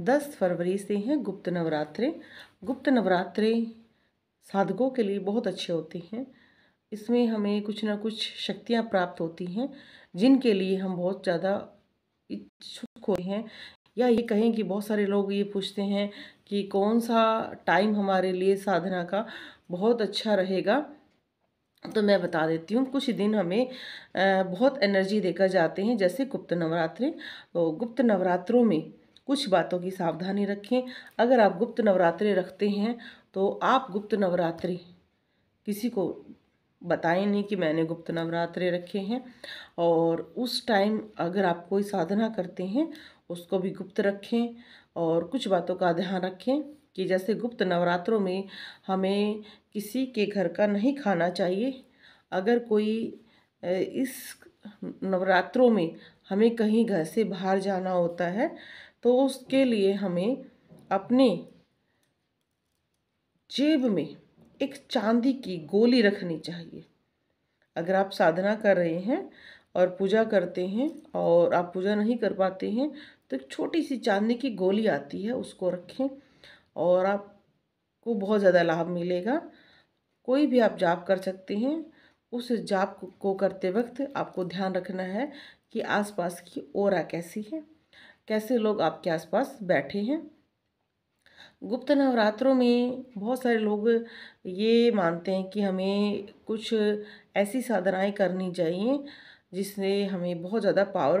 दस फरवरी से हैं गुप्त नवरात्रे गुप्त नवरात्रे साधकों के लिए बहुत अच्छे होते हैं इसमें हमें कुछ ना कुछ शक्तियाँ प्राप्त होती हैं जिनके लिए हम बहुत ज़्यादा इच्छुक होते हैं या ये कहें कि बहुत सारे लोग ये पूछते हैं कि कौन सा टाइम हमारे लिए साधना का बहुत अच्छा रहेगा तो मैं बता देती हूँ कुछ दिन हमें बहुत एनर्जी देकर जाते हैं जैसे गुप्त नवरात्रे तो गुप्त नवरात्रों में कुछ बातों की सावधानी रखें अगर आप गुप्त नवरात्रि रखते हैं तो आप गुप्त नवरात्रि किसी को बताएं नहीं कि मैंने गुप्त नवरात्रि रखे हैं और उस टाइम अगर आप कोई साधना करते हैं उसको भी गुप्त रखें और कुछ बातों का ध्यान रखें कि जैसे गुप्त नवरात्रों में हमें किसी के घर का नहीं खाना चाहिए अगर कोई इस नवरात्रों में हमें कहीं घर से बाहर जाना होता है तो उसके लिए हमें अपने जेब में एक चांदी की गोली रखनी चाहिए अगर आप साधना कर रहे हैं और पूजा करते हैं और आप पूजा नहीं कर पाते हैं तो एक छोटी सी चांदी की गोली आती है उसको रखें और आपको बहुत ज़्यादा लाभ मिलेगा कोई भी आप जाप कर सकते हैं उस जाप को करते वक्त आपको ध्यान रखना है कि आसपास की ओरा कैसी है कैसे लोग आपके आसपास बैठे हैं गुप्त नवरात्रों में बहुत सारे लोग ये मानते हैं कि हमें कुछ ऐसी साधनाएं करनी चाहिए जिससे हमें बहुत ज़्यादा पावर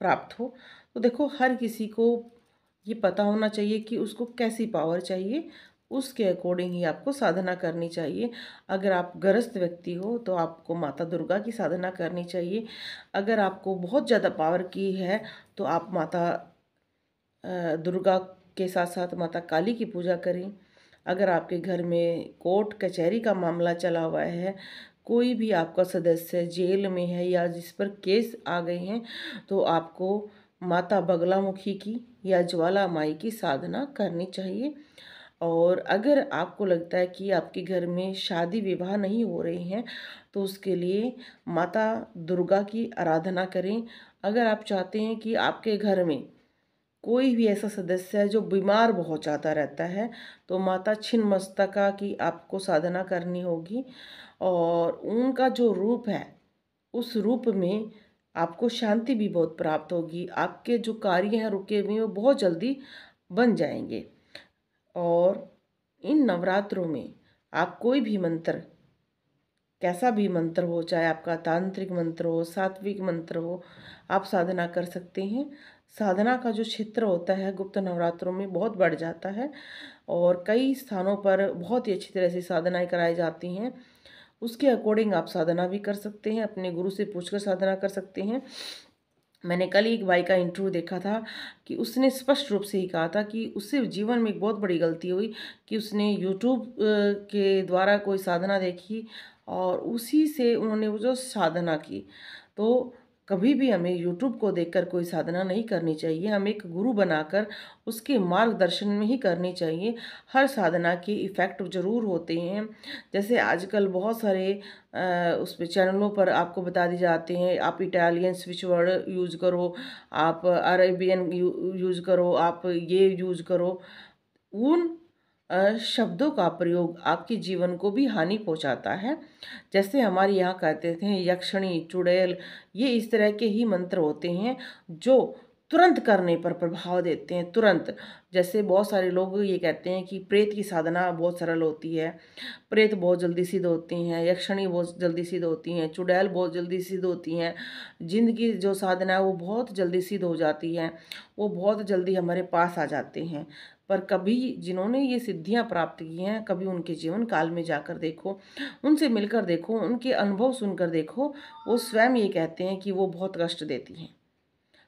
प्राप्त हो तो देखो हर किसी को ये पता होना चाहिए कि उसको कैसी पावर चाहिए उसके अकॉर्डिंग ही आपको साधना करनी चाहिए अगर आप ग्रस्त व्यक्ति हो तो आपको माता दुर्गा की साधना करनी चाहिए अगर आपको बहुत ज़्यादा पावर की है तो आप माता दुर्गा के साथ साथ माता काली की पूजा करें अगर आपके घर में कोर्ट कचहरी का मामला चला हुआ है कोई भी आपका सदस्य जेल में है या जिस पर केस आ गए हैं तो आपको माता बगलामुखी की या ज्वाला माई की साधना करनी चाहिए और अगर आपको लगता है कि आपके घर में शादी विवाह नहीं हो रहे हैं तो उसके लिए माता दुर्गा की आराधना करें अगर आप चाहते हैं कि आपके घर में कोई भी ऐसा सदस्य है जो बीमार बहुत ज़्यादा रहता है तो माता छिन्न मस्तका की आपको साधना करनी होगी और उनका जो रूप है उस रूप में आपको शांति भी बहुत प्राप्त होगी आपके जो कार्य हैं रुके हुए वो बहुत जल्दी बन जाएंगे और इन नवरात्रों में आप कोई भी मंत्र कैसा भी मंत्र हो चाहे आपका तांत्रिक मंत्र हो सात्विक मंत्र हो आप साधना कर सकते हैं साधना का जो क्षेत्र होता है गुप्त नवरात्रों में बहुत बढ़ जाता है और कई स्थानों पर बहुत ही अच्छी तरह से साधनाएं कराई जाती हैं उसके अकॉर्डिंग आप साधना भी कर सकते हैं अपने गुरु से पूछकर साधना कर सकते हैं मैंने कल ही एक भाई का इंटरव्यू देखा था कि उसने स्पष्ट रूप से ही कहा था कि उससे जीवन में एक बहुत बड़ी गलती हुई कि उसने यूट्यूब के द्वारा कोई साधना देखी और उसी से उन्होंने वो जो साधना की तो कभी भी हमें यूट्यूब को देखकर कोई साधना नहीं करनी चाहिए हमें एक गुरु बनाकर उसके मार्गदर्शन में ही करनी चाहिए हर साधना के इफ़ेक्ट ज़रूर होते हैं जैसे आजकल बहुत सारे उस पर चैनलों पर आपको बता दी जाते हैं आप इटालियन स्विच वर्ड यूज़ करो आप अरेबियन यूज़ करो आप ये यूज़ करो उन शब्दों का प्रयोग आपके जीवन को भी हानि पहुंचाता है जैसे हमारे यहाँ कहते थे यक्षणी चुड़ैल ये इस तरह के ही मंत्र होते हैं जो तुरंत करने पर प्रभाव देते हैं तुरंत जैसे बहुत सारे लोग ये कहते हैं कि प्रेत की साधना बहुत सरल होती है प्रेत बहुत जल्दी सिद्ध होती हैं यक्षणी बहुत जल्दी सिद्ध होती हैं चुड़ैल बहुत जल्दी सिद्ध होती हैं जिंदगी जो साधना है वो बहुत जल्दी सिद्ध हो जाती है वो बहुत जल्दी हमारे पास आ जाते हैं पर कभी जिन्होंने ये सिद्धियां प्राप्त की हैं कभी उनके जीवन काल में जाकर देखो उनसे मिलकर देखो उनके अनुभव सुनकर देखो वो स्वयं ये कहते हैं कि वो बहुत कष्ट देती हैं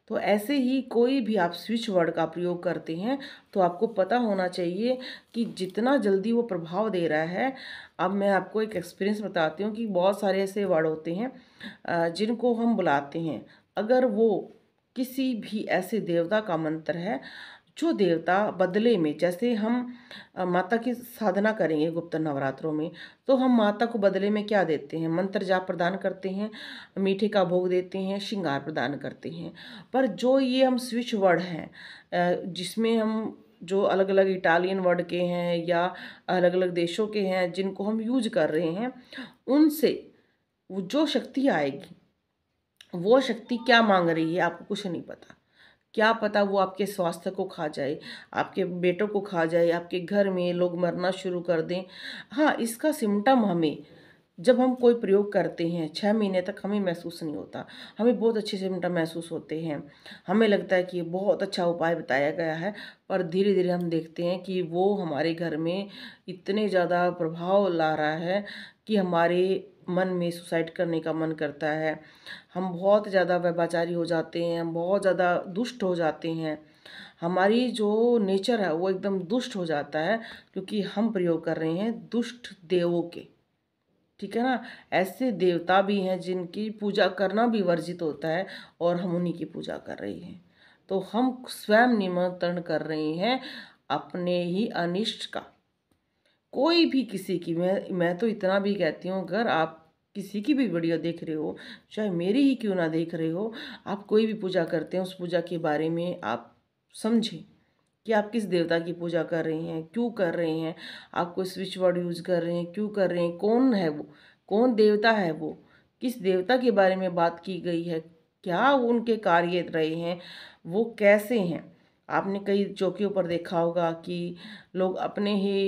तो ऐसे ही कोई भी आप स्विच वर्ड का प्रयोग करते हैं तो आपको पता होना चाहिए कि जितना जल्दी वो प्रभाव दे रहा है अब मैं आपको एक एक्सपीरियंस बताती हूँ कि बहुत सारे ऐसे वर्ड होते हैं जिनको हम बुलाते हैं अगर वो किसी भी ऐसे देवता का मंत्र है जो देवता बदले में जैसे हम माता की साधना करेंगे गुप्त नवरात्रों में तो हम माता को बदले में क्या देते हैं मंत्र जाप प्रदान करते हैं मीठे का भोग देते हैं श्रृंगार प्रदान करते हैं पर जो ये हम स्विच वर्ड हैं जिसमें हम जो अलग अलग इटालियन वर्ड के हैं या अलग अलग देशों के हैं जिनको हम यूज कर रहे हैं उनसे जो शक्ति आएगी वो शक्ति क्या मांग रही है आपको कुछ नहीं पता क्या पता वो आपके स्वास्थ्य को खा जाए आपके बेटों को खा जाए आपके घर में लोग मरना शुरू कर दें हाँ इसका सिम्टम हमें जब हम कोई प्रयोग करते हैं छः महीने तक हमें महसूस नहीं होता हमें बहुत अच्छे सिम्टम महसूस होते हैं हमें लगता है कि ये बहुत अच्छा उपाय बताया गया है पर धीरे धीरे हम देखते हैं कि वो हमारे घर में इतने ज़्यादा प्रभाव ला रहा है कि हमारे मन में सुसाइड करने का मन करता है हम बहुत ज़्यादा व्यभाचारी हो जाते हैं बहुत ज़्यादा दुष्ट हो जाते हैं हमारी जो नेचर है वो एकदम दुष्ट हो जाता है क्योंकि हम प्रयोग कर रहे हैं दुष्ट देवों के ठीक है ना ऐसे देवता भी हैं जिनकी पूजा करना भी वर्जित होता है और हम उन्हीं की पूजा कर रहे हैं तो हम स्वयं निमंत्रण कर रहे हैं अपने ही अनिष्ट का कोई भी किसी की मैं मैं तो इतना भी कहती हूँ अगर आप किसी की भी वीडियो देख रहे हो चाहे मेरी ही क्यों ना देख रहे हो आप कोई भी पूजा करते हैं उस पूजा के बारे में आप समझें कि आप किस देवता की पूजा कर रहे हैं क्यों कर रहे हैं आप कोई स्विच वर्ड यूज़ कर रहे हैं क्यों कर रहे हैं कौन है वो कौन देवता है वो किस देवता के बारे में बात की गई है क्या उनके कार्य रहे हैं वो कैसे हैं आपने कई चौकियों पर देखा होगा कि लोग अपने ही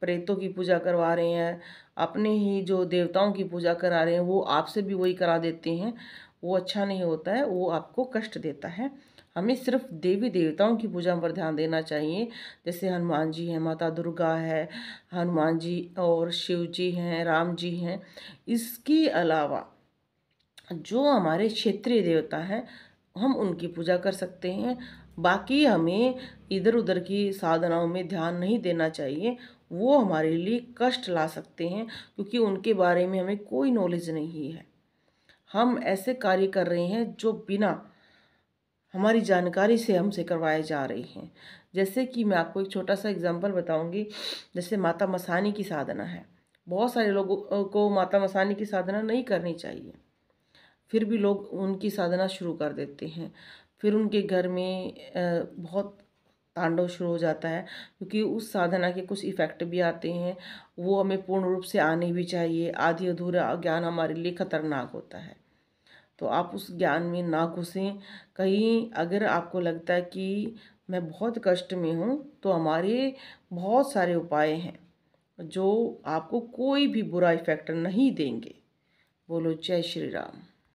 प्रेतों की पूजा करवा रहे हैं अपने ही जो देवताओं की पूजा करा रहे हैं वो आपसे भी वही करा देते हैं वो अच्छा नहीं होता है वो आपको कष्ट देता है हमें सिर्फ देवी देवताओं की पूजा पर ध्यान देना चाहिए जैसे हनुमान जी हैं माता दुर्गा है हनुमान जी और शिव जी हैं राम जी हैं इसके अलावा जो हमारे क्षेत्रीय देवता हैं हम उनकी पूजा कर सकते हैं बाकी हमें इधर उधर की साधनाओं में ध्यान नहीं देना चाहिए वो हमारे लिए कष्ट ला सकते हैं क्योंकि उनके बारे में हमें कोई नॉलेज नहीं है हम ऐसे कार्य कर रहे हैं जो बिना हमारी जानकारी से हमसे करवाए जा रहे हैं जैसे कि मैं आपको एक छोटा सा एग्जांपल बताऊंगी जैसे माता मसानी की साधना है बहुत सारे लोगों को माता मसानी की साधना नहीं करनी चाहिए फिर भी लोग उनकी साधना शुरू कर देते हैं फिर उनके घर में बहुत तांडव शुरू हो जाता है क्योंकि उस साधना के कुछ इफ़ेक्ट भी आते हैं वो हमें पूर्ण रूप से आने भी चाहिए आधी अधूरा ज्ञान हमारे लिए खतरनाक होता है तो आप उस ज्ञान में ना घुसें कहीं अगर आपको लगता है कि मैं बहुत कष्ट में हूँ तो हमारे बहुत सारे उपाय हैं जो आपको कोई भी बुरा इफ़ेक्ट नहीं देंगे बोलो जय श्री राम